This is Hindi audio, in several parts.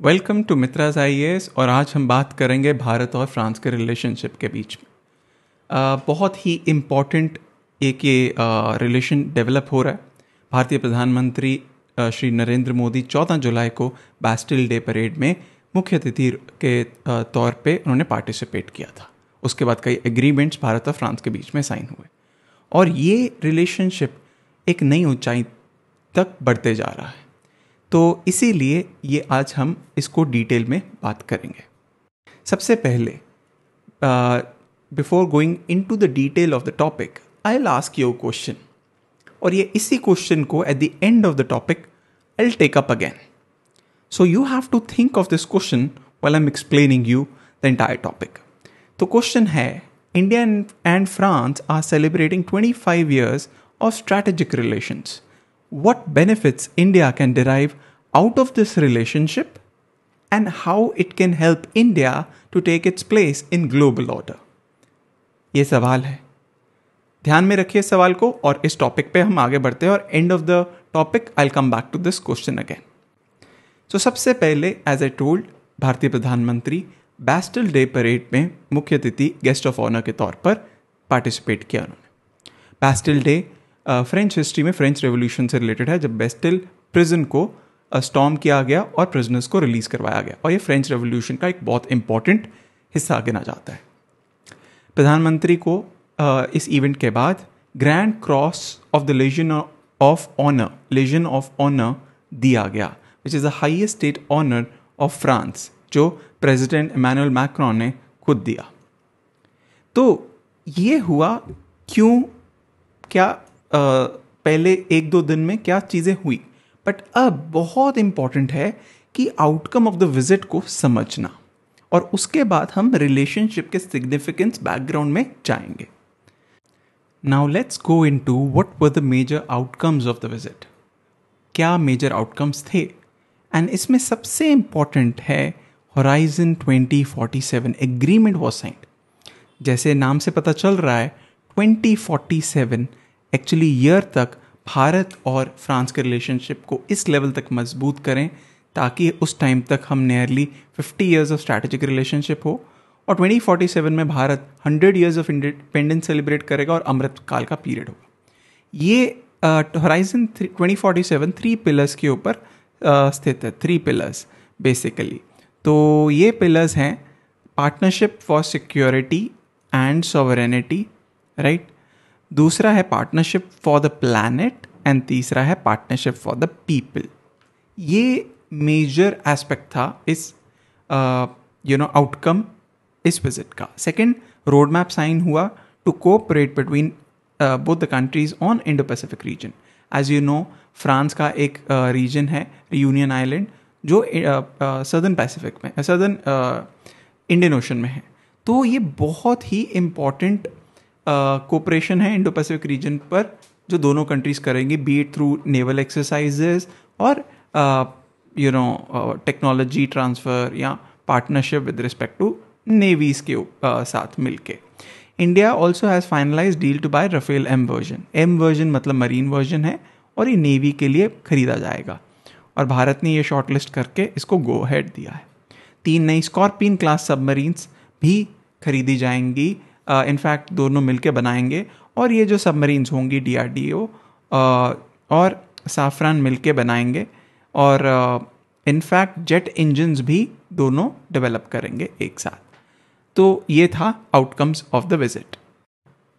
वेलकम टू मित्राज आई और आज हम बात करेंगे भारत और फ्रांस के रिलेशनशिप के बीच में बहुत ही इम्पॉर्टेंट एक ये रिलेशन डेवलप हो रहा है भारतीय प्रधानमंत्री श्री नरेंद्र मोदी 14 जुलाई को बैस्टिल डे परेड में मुख्य अतिथि के तौर पे उन्होंने पार्टिसिपेट किया था उसके बाद कई एग्रीमेंट्स भारत और फ्रांस के बीच में साइन हुए और ये रिलेशनशिप एक नई ऊंचाई तक बढ़ते जा रहा है तो इसीलिए ये आज हम इसको डिटेल में बात करेंगे सबसे पहले before going into the detail of the topic I'll ask your question और ये इसी क्वेश्चन को at the end of the topic I'll take up again so you have to think of this question well I'm explaining you the entire topic तो क्वेश्चन है India and France are celebrating twenty five years of strategic relations what benefits India can derive out of this relationship and how it can help India to take its place in global order. ये सवाल है ध्यान में रखिए सवाल को और इस टॉपिक पे हम आगे बढ़ते हैं और end of the topic I come back to this question again so सबसे पहले एज ए टोल्ड भारतीय प्रधानमंत्री बैस्टल डे परेड में मुख्य अतिथि गेस्ट ऑफ ऑनर के तौर पर पार्टिसिपेट किया उन्होंने बैस्टल डे फ्रेंच हिस्ट्री में फ्रेंच रेवोल्यूशन से रिलेटेड है जब बेस्टिल प्रिजन को स्टॉम किया गया और प्रिजनर्स को रिलीज करवाया गया और ये फ्रेंच रेवोल्यूशन का एक बहुत इंपॉर्टेंट हिस्सा गिना जाता है प्रधानमंत्री को इस इवेंट के बाद Grand Cross of the Legion of Honour Legion of Honour दिया गया which is the highest state honour of France जो प्रेसिडेंट इमानुअल मैक्रॉन ने खुद दिया तो ये हुआ क्यों क्या पहले एक दो दिन में क्या चीज़ें हुई बट अब बहुत इम्पॉर्टेंट है कि आउटकम ऑफ द विजिट को समझना और उसके बाद हम रिलेशनशिप के सिग्निफिकेंस बैकग्राउंड में जाएंगे now let's go into what were the major outcomes of the visit क्या मेजर आउटकम्स थे एंड इसमें सबसे इम्पॉर्टेंट है होराइजन 2047 एग्रीमेंट वॉज साइंड जैसे नाम से पता चल रहा है 2047 एक्चुअली ईयर तक भारत और फ्रांस के रिलेशनशिप को इस लेवल तक मजबूत करें ताकि उस टाइम तक हम nearly 50 years of strategic relationship हो और 2047 में Bharat 100 years of independence celebrate करेगा और अमृतकाल का पीरियड होगा ये horizon twenty forty seven three pillars के ऊपर uh, स्थित है थ्री पिलर्स बेसिकली तो ये पिलर्स हैं partnership for security and sovereignty right दूसरा है partnership for the planet and तीसरा है पार्टनरशिप फॉर द पीपल ये मेजर एस्पेक्ट था इस यू नो आउटकम इस विजिट का सेकेंड रोड मैप साइन हुआ to cooperate between both the countries on Indo Pacific region as you know France का एक रीजन uh, है यूनियन आइलैंड जो सदर्न uh, पैसिफिक uh, में सदर्न इंडियन ओशन में है तो ये बहुत ही इम्पॉर्टेंट कोऑपरेशन है इंडो पैसिफिक रीजन पर जो दोनों कंट्रीज करेंगी बीट थ्रू नेवल एक्सरसाइजेस और यू नो टेक्नोलॉजी ट्रांसफ़र या partnership with respect to navies के uh, साथ मिलके India also has finalise deal to buy Rafale M version M version मतलब मरीन वर्जन है और ये नेवी के लिए खरीदा जाएगा और भारत ने ये शॉर्टलिस्ट करके इसको गो हेड दिया है तीन नई स्कॉर्पिन क्लास सबमरीन्स भी खरीदी जाएंगी इनफैक्ट uh, दोनों मिलके बनाएंगे और ये जो सबमरीन्स होंगी डी आर डी ओ और साफरान मिलके बनाएंगे और इनफैक्ट जेट इंजन्स भी दोनों डेवलप करेंगे एक साथ तो ये था आउटकम्स ऑफ द विजिट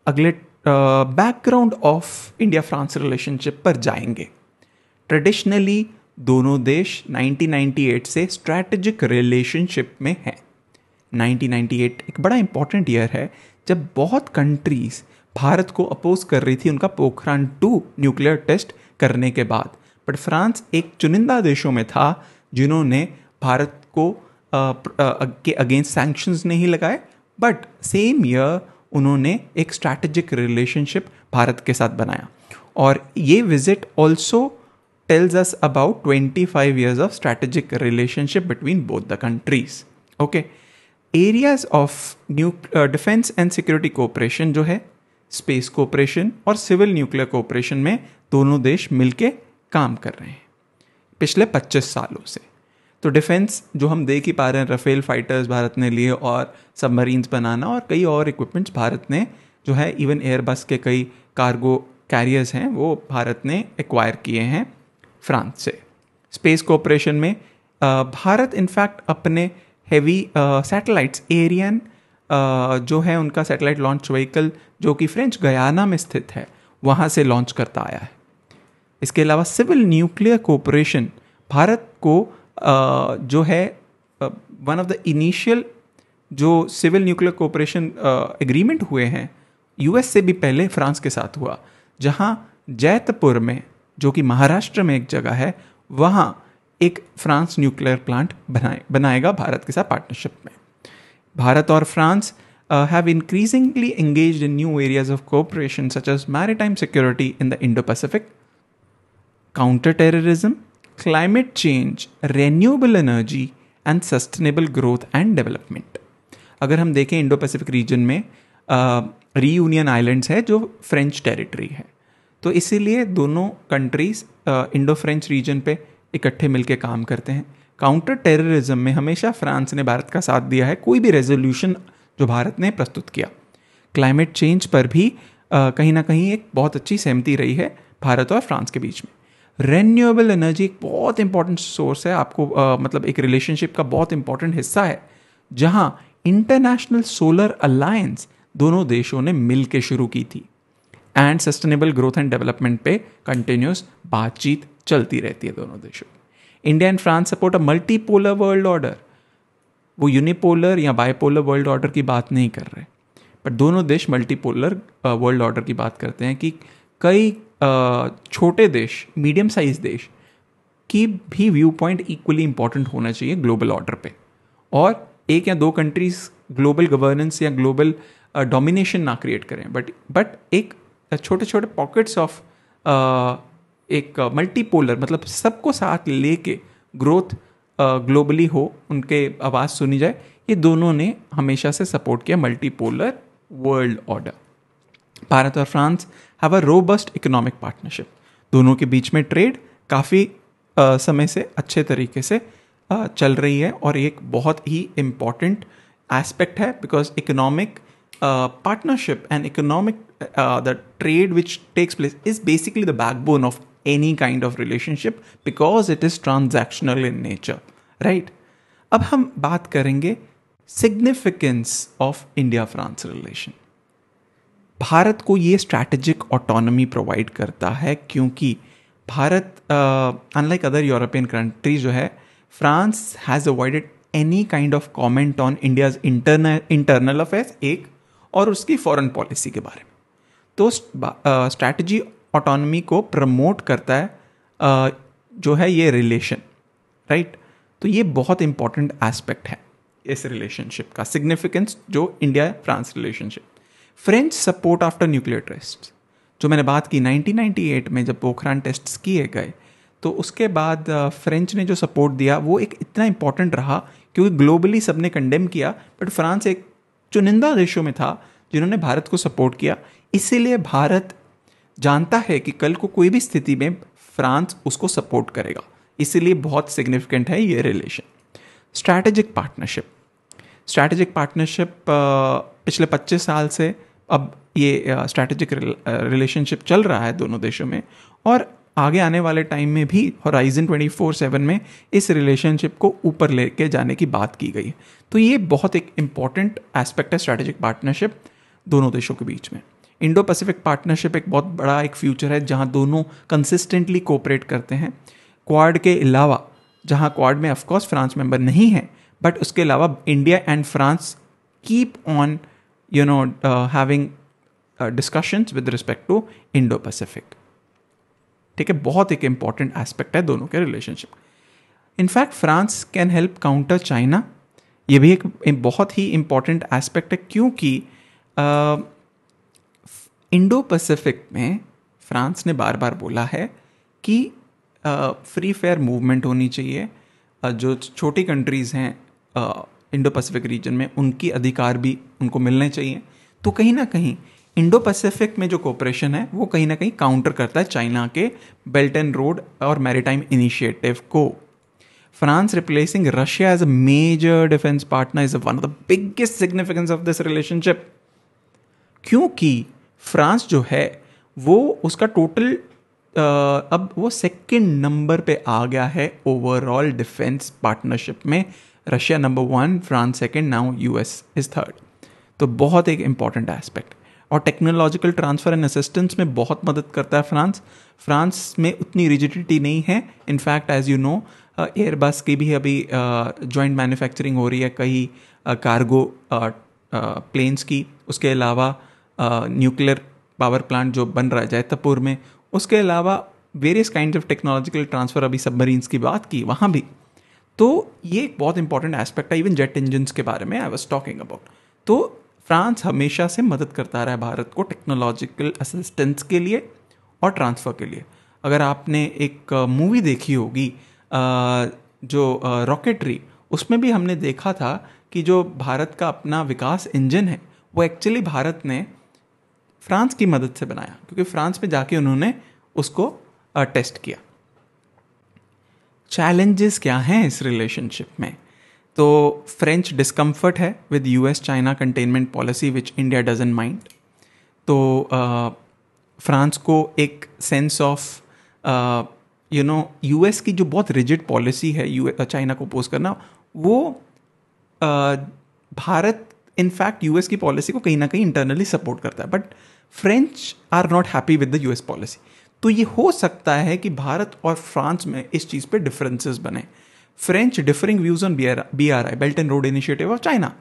अगले background of India France relationship पर जाएंगे ट्रेडिशनली दोनों देश 1998 से स्ट्रैटेजिक रिलेशनशिप में हैं 1998 एक बड़ा इंपॉर्टेंट ईयर है जब बहुत कंट्रीज भारत को अपोज कर रही थी उनका पोखरान टू न्यूक्लियर टेस्ट करने के बाद बट फ्रांस एक चुनिंदा देशों में था जिन्होंने भारत को के अगेंस्ट सैंक्शंस नहीं लगाए बट सेम ईयर उन्होंने एक स्ट्रैटेजिक रिलेशनशिप भारत के साथ बनाया और ये visit also tells us about 25 five years of strategic relationship between both the countries okay areas of new defence and security cooperation जो है स्पेस कोऑपरेशन और सिविल न्यूक्लियर कोऑपरेशन में दोनों देश मिलके काम कर रहे हैं पिछले 25 सालों से तो डिफेंस जो हम देख ही पा रहे हैं रफेल फाइटर्स भारत ने लिए और सबमरीन्स बनाना और कई और इक्विपमेंट्स भारत ने जो है इवन एयरबस के कई कार्गो कैरियर्स हैं वो भारत ने एक्वायर किए हैं फ्रांस से स्पेस कोऑपरेशन में भारत इनफैक्ट अपने हैवी सैटेलाइट्स एरियन जो है उनका सैटेलाइट लॉन्च व्हीकल जो कि फ्रेंच गयाना में स्थित है वहाँ से लॉन्च करता आया है इसके अलावा सिविल न्यूक्लियर कोऑपरेशन भारत को uh, जो है वन ऑफ द इनिशियल जो सिविल न्यूक्लियर कोऑपरेशन एग्रीमेंट हुए हैं यूएस से भी पहले फ्रांस के साथ हुआ जहाँ जैतपुर में जो कि महाराष्ट्र में एक जगह है वहाँ एक फ्रांस न्यूक्लियर प्लांट बनाए बनाएगा भारत के साथ पार्टनरशिप में भारत और France have increasingly engage in new areas of cooperation such as maritime security in the Indo Pacific counter terrorism climate change renewable energy and sustainable growth and development अगर हम देखें इंडो पैसिफिक रीजन में री यूनियन आइलैंड्स है जो फ्रेंच टेरिटरी है तो इसीलिए दोनों कंट्रीज़ इंडो फ्रेंच रीजन पे इकट्ठे मिलकर काम करते हैं काउंटर टेररिज्म में हमेशा फ्रांस ने भारत का साथ दिया है कोई भी रेजोल्यूशन जो भारत ने प्रस्तुत किया क्लाइमेट चेंज पर भी कहीं ना कहीं एक बहुत अच्छी सहमति रही है भारत और फ्रांस के बीच में रेन्यूएबल एनर्जी एक बहुत इंपॉर्टेंट सोर्स है आपको आ, मतलब एक रिलेशनशिप का बहुत इंपॉर्टेंट हिस्सा है जहां इंटरनेशनल सोलर अलायंस दोनों देशों ने मिलकर शुरू की थी and sustainable growth and development पे कंटिन्यूस बातचीत चलती रहती है दोनों देशों की India and France support a multipolar world order वो यूनिपोलर या बायपोलर वर्ल्ड ऑर्डर की बात नहीं कर रहे पर दोनों देश मल्टीपोलर वर्ल्ड ऑर्डर की बात करते हैं कि कई छोटे देश मीडियम साइज देश की भी व्यू पॉइंट इक्वली इंपॉर्टेंट होना चाहिए ग्लोबल ऑर्डर पे और एक या दो कंट्रीज ग्लोबल गवर्नेंस या ग्लोबल डोमिनेशन ना क्रिएट करें बट बट एक छोटे छोटे पॉकेट्स ऑफ एक मल्टीपोलर मतलब सबको साथ लेके ग्रोथ ग्लोबली हो उनके आवाज़ सुनी जाए ये दोनों ने हमेशा से सपोर्ट किया मल्टीपोलर वर्ल्ड ऑर्डर भारत और France have a robust economic partnership दोनों के बीच में ट्रेड काफ़ी समय से अच्छे तरीके से आ, चल रही है और एक बहुत ही इम्पॉर्टेंट एस्पेक्ट है because economic partnership and economic uh, the trade which takes place is basically the backbone of any kind of relationship because it is transactional in nature right right? अब हम बात करेंगे significance of India France relation Bharat को ये स्ट्रैटेजिक ऑटोनमी प्रोवाइड करता है क्योंकि Bharat unlike other European country जो है France has avoided any kind of comment on India's internal affairs एक और उसकी फॉरेन पॉलिसी के बारे में तो स्ट्रैटेजी ऑटोनमी uh, को प्रमोट करता है uh, जो है ये रिलेशन राइट तो ये बहुत इंपॉर्टेंट एस्पेक्ट है इस रिलेशनशिप का सिग्निफिकेंस जो India France relationship French support after nuclear test जो मैंने बात की 1998 में जब पोखरान टेस्ट किए गए तो उसके बाद फ्रेंच uh, ने जो सपोर्ट दिया वो एक इतना इंपॉर्टेंट रहा क्योंकि ग्लोबली सबने कंडेम किया बट फ्रांस एक चुनिंदा देशों में था जिन्होंने भारत को सपोर्ट किया इसीलिए भारत जानता है कि कल को कोई भी स्थिति में फ्रांस उसको सपोर्ट करेगा इसीलिए बहुत सिग्निफिकेंट है ये relation strategic partnership strategic partnership पिछले 25 साल से अब ये स्ट्रैटेजिक रिलेशनशिप चल रहा है दोनों देशों में और आगे आने वाले टाइम में भी होराइजन ट्वेंटी फोर सेवन में इस रिलेशनशिप को ऊपर लेके जाने की बात की गई है तो ये बहुत एक इम्पॉर्टेंट एस्पेक्ट है स्ट्रैटेजिक पार्टनरशिप दोनों देशों के बीच में इंडो पैसिफिक पार्टनरशिप एक बहुत बड़ा एक फ्यूचर है जहाँ दोनों कंसिस्टेंटली कोऑपरेट करते हैं क्वाड के अलावा जहाँ क्वाड में ऑफकोर्स फ्रांस मेंबर नहीं है बट उसके अलावा India and France keep on you know having discussions with respect to Indo Pacific ठीक है बहुत एक इंपॉर्टेंट एस्पेक्ट है दोनों के relationship in fact France can help counter China ये भी एक बहुत ही इंपॉर्टेंट एस्पेक्ट है क्योंकि इंडो पैसिफिक में फ्रांस ने बार बार बोला है कि फ्री फेयर मूवमेंट होनी चाहिए जो छोटी कंट्रीज़ हैं इंडो पैसिफिक रीजन में उनकी अधिकार भी उनको मिलने चाहिए तो कहीं ना कहीं इंडो पैसिफिक में जो कॉपरेशन है वो कहीं ना कहीं काउंटर करता है चाइना के बेल्ट एंड रोड और मैरीटाइम इनिशिएटिव को France replacing Russia as a major defence partner is one of the biggest significance of this relationship क्योंकि फ्रांस जो है वो उसका टोटल अब वो सेकंड नंबर पे आ गया है ओवरऑल डिफेंस पार्टनरशिप में Russia number one France second now US is third तो बहुत एक इम्पॉर्टेंट एस्पेक्ट और टेक्नोलॉजिकल ट्रांसफ़र एंड असिस्टेंस में बहुत मदद करता है फ्रांस फ्रांस में उतनी रिजिडिटी नहीं है in fact as you know Airbus की भी अभी जॉइंट uh, मैन्युफैक्चरिंग हो रही है कई कार्गो प्लेन्स की उसके अलावा uh, न्यूक्लियर पावर प्लांट जो बन रहा है जैतपुर में उसके अलावा various kind of technological transfer अभी सबमरीन्स की बात की वहाँ भी तो ये एक बहुत इंपॉर्टेंट एस्पेक्ट है इवन जेट इंजन्स के बारे में आई वॉज टॉकिंग अबाउट तो फ्रांस हमेशा से मदद करता रहा है भारत को टेक्नोलॉजिकल असिस्टेंस के लिए और ट्रांसफ़र के लिए अगर आपने एक मूवी देखी होगी जो रॉकेटरी उसमें भी हमने देखा था कि जो भारत का अपना विकास इंजन है वो एक्चुअली भारत ने फ्रांस की मदद से बनाया क्योंकि फ्रांस में जाके उन्होंने उसको टेस्ट किया चैलेंजेस क्या हैं इस रिलेशनशिप में तो फ्रेंच डिस्कम्फर्ट है with US China containment policy which India doesn't mind तो फ्रांस को एक sense of you know US की जो बहुत रिजिड पॉलिसी है यू चाइना को अपोज करना वो uh, भारत इनफैक्ट यूएस की पॉलिसी को कहीं ना कहीं इंटरनली सपोर्ट करता है but French are not happy with the US policy तो ये हो सकता है कि भारत और फ्रांस में इस चीज़ पे डिफरेंसेस बने French differing views on B R I belt and road initiative of China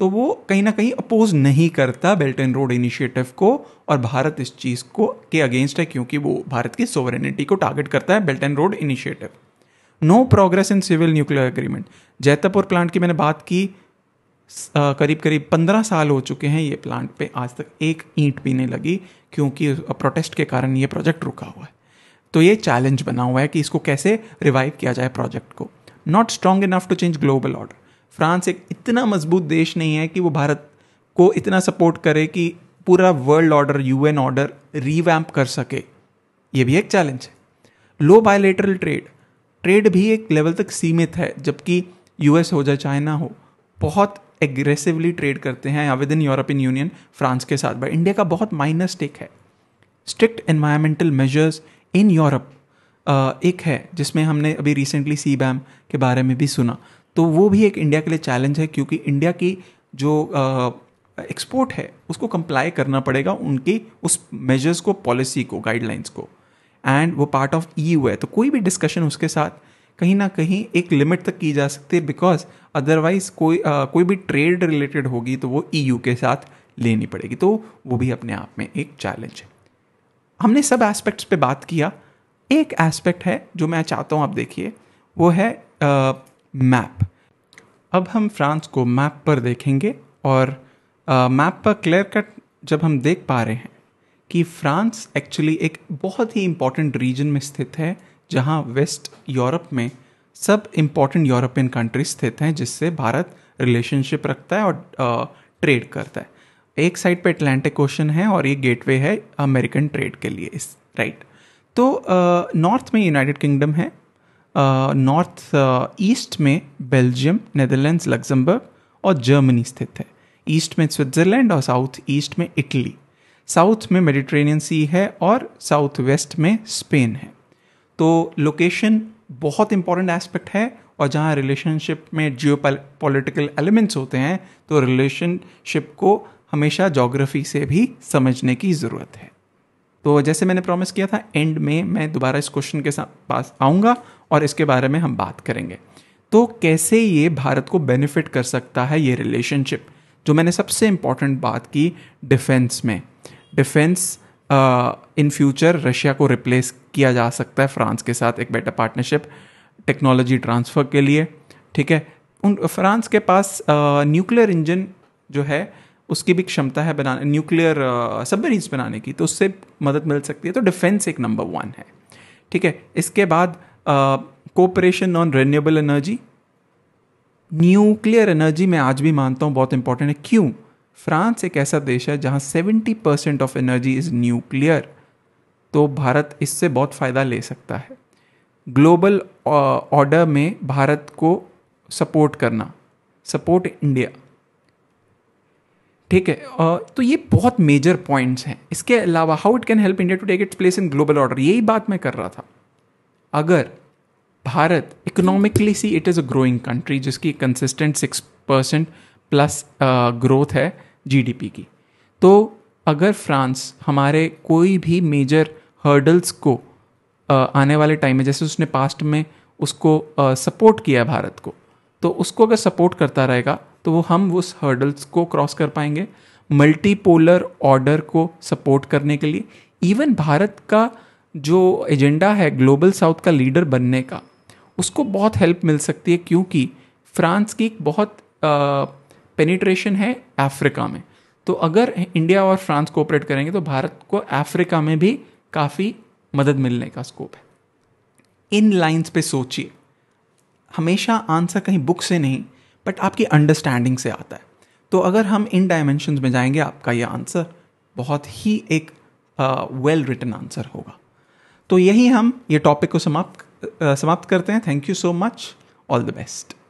तो वो कहीं ना कहीं अपोज नहीं करता बेल्ट एंड रोड इनिशिएटिव को और भारत इस चीज़ को के अगेंस्ट है क्योंकि वो भारत की सोवरेनिटी को टारगेट करता है belt and road initiative no progress in civil nuclear agreement Jaitapur plant की मैंने बात की करीब करीब पंद्रह साल हो चुके हैं ये प्लांट पे आज तक एक ईंट भी नहीं लगी क्योंकि प्रोटेस्ट के कारण ये प्रोजेक्ट रुका हुआ है तो ये चैलेंज बना हुआ है कि इसको कैसे रिवाइव किया जाए प्रोजेक्ट को not strong enough to change global order France एक इतना मजबूत देश नहीं है कि वो भारत को इतना सपोर्ट करे कि पूरा world order UN order revamp कर सके ये भी एक चैलेंज है लो बायोलेटरल ट्रेड ट्रेड भी एक लेवल तक सीमित है जबकि यूएस हो जाए चाइना हो बहुत एग्रेसिवली ट्रेड करते हैं with in European Union France के साथ बट इंडिया का बहुत माइनर स्टेक है strict environmental measures in Europe एक है जिसमें हमने अभी रिसेंटली सी बैम के बारे में भी सुना तो वो भी एक इंडिया के लिए चैलेंज है क्योंकि इंडिया की जो एक्सपोर्ट uh, है उसको कंप्लाई करना पड़ेगा उनकी उस मेजर्स को पॉलिसी को गाइडलाइंस को एंड वो पार्ट ऑफ ई है तो कोई भी डिस्कशन उसके साथ कहीं ना कहीं एक लिमिट तक की जा सकती है बिकॉज अदरवाइज कोई आ, कोई भी ट्रेड रिलेटेड होगी तो वो ई e के साथ लेनी पड़ेगी तो वो भी अपने आप में एक चैलेंज है हमने सब एस्पेक्ट्स पे बात किया एक एस्पेक्ट है जो मैं चाहता हूँ आप देखिए वो है मैप अब हम फ्रांस को मैप पर देखेंगे और मैप पर क्लियर कट जब हम देख पा रहे हैं कि फ्रांस एक्चुअली एक बहुत ही इम्पॉर्टेंट रीजन में स्थित है जहां वेस्ट यूरोप में सब इम्पॉर्टेंट यूरोपियन कंट्री स्थित हैं जिससे भारत रिलेशनशिप रखता है और ट्रेड करता है एक साइड पे अटलांटिक ओशन है और ये गेटवे है अमेरिकन ट्रेड के लिए इस राइट तो नॉर्थ में यूनाइटेड किंगडम है नॉर्थ ईस्ट में बेल्जियम नेदरलैंड्स लग्जमबर्ग और जर्मनी स्थित है ईस्ट में स्विट्जरलैंड और साउथ ईस्ट में इटली साउथ में मेडिट्रेनियन सी है और साउथ वेस्ट में स्पेन है तो लोकेशन बहुत इंपॉर्टेंट एस्पेक्ट है और जहाँ रिलेशनशिप में जियो पोलिटिकल एलिमेंट्स होते हैं तो रिलेशनशिप को हमेशा जोग्राफी से भी समझने की ज़रूरत है तो जैसे मैंने प्रॉमिस किया था एंड में मैं दोबारा इस क्वेश्चन के साथ पास आऊँगा और इसके बारे में हम बात करेंगे तो कैसे ये भारत को बेनिफिट कर सकता है ये रिलेशनशिप जो मैंने सबसे इम्पॉर्टेंट बात की डिफेंस में डिफेंस इन फ्यूचर रशिया को रिप्लेस किया जा सकता है फ्रांस के साथ एक बेटर पार्टनरशिप टेक्नोलॉजी ट्रांसफ़र के लिए ठीक है उन फ्रांस के पास न्यूक्लियर इंजन जो है उसकी भी क्षमता है बनाने न्यूक्लियर सबमरीन्स बनाने की तो उससे मदद मिल सकती है तो डिफेंस एक नंबर वन है ठीक है इसके बाद cooperation on renewable energy nuclear energy मैं आज भी मानता हूँ बहुत इंपॉर्टेंट है क्यों फ्रांस एक ऐसा देश है जहाँ 70 percent of energy is nuclear तो भारत इससे बहुत फ़ायदा ले सकता है ग्लोबल ऑर्डर uh, में भारत को सपोर्ट करना सपोर्ट इंडिया ठीक है uh, तो ये बहुत मेजर पॉइंट्स हैं इसके अलावा how it can help India to take its place in global order यही बात मैं कर रहा था अगर Bharat economically see it is a growing country जिसकी consistent six percent plus growth है जीडीपी की तो अगर फ्रांस हमारे कोई भी मेजर हर्डल्स को आने वाले टाइम में जैसे उसने पास्ट में उसको सपोर्ट किया भारत को तो उसको अगर सपोर्ट करता रहेगा तो वो हम उस हर्डल्स को क्रॉस कर पाएंगे मल्टीपोलर ऑर्डर को सपोर्ट करने के लिए इवन भारत का जो एजेंडा है ग्लोबल साउथ का लीडर बनने का उसको बहुत हेल्प मिल सकती है क्योंकि फ्रांस की एक बहुत पेनिट्रेशन है अफ्रीका में तो अगर इंडिया और फ्रांस कोऑपरेट करेंगे तो भारत को अफ्रीका में भी काफ़ी मदद मिलने का स्कोप है इन लाइंस पे सोचिए हमेशा आंसर कहीं बुक से नहीं बट आपकी अंडरस्टैंडिंग से आता है तो अगर हम इन डायमेंशन में जाएंगे आपका यह आंसर बहुत ही एक वेल रिटन आंसर होगा तो यही हम ये टॉपिक को समाप्त uh, समाप्त करते हैं thank you so much all the best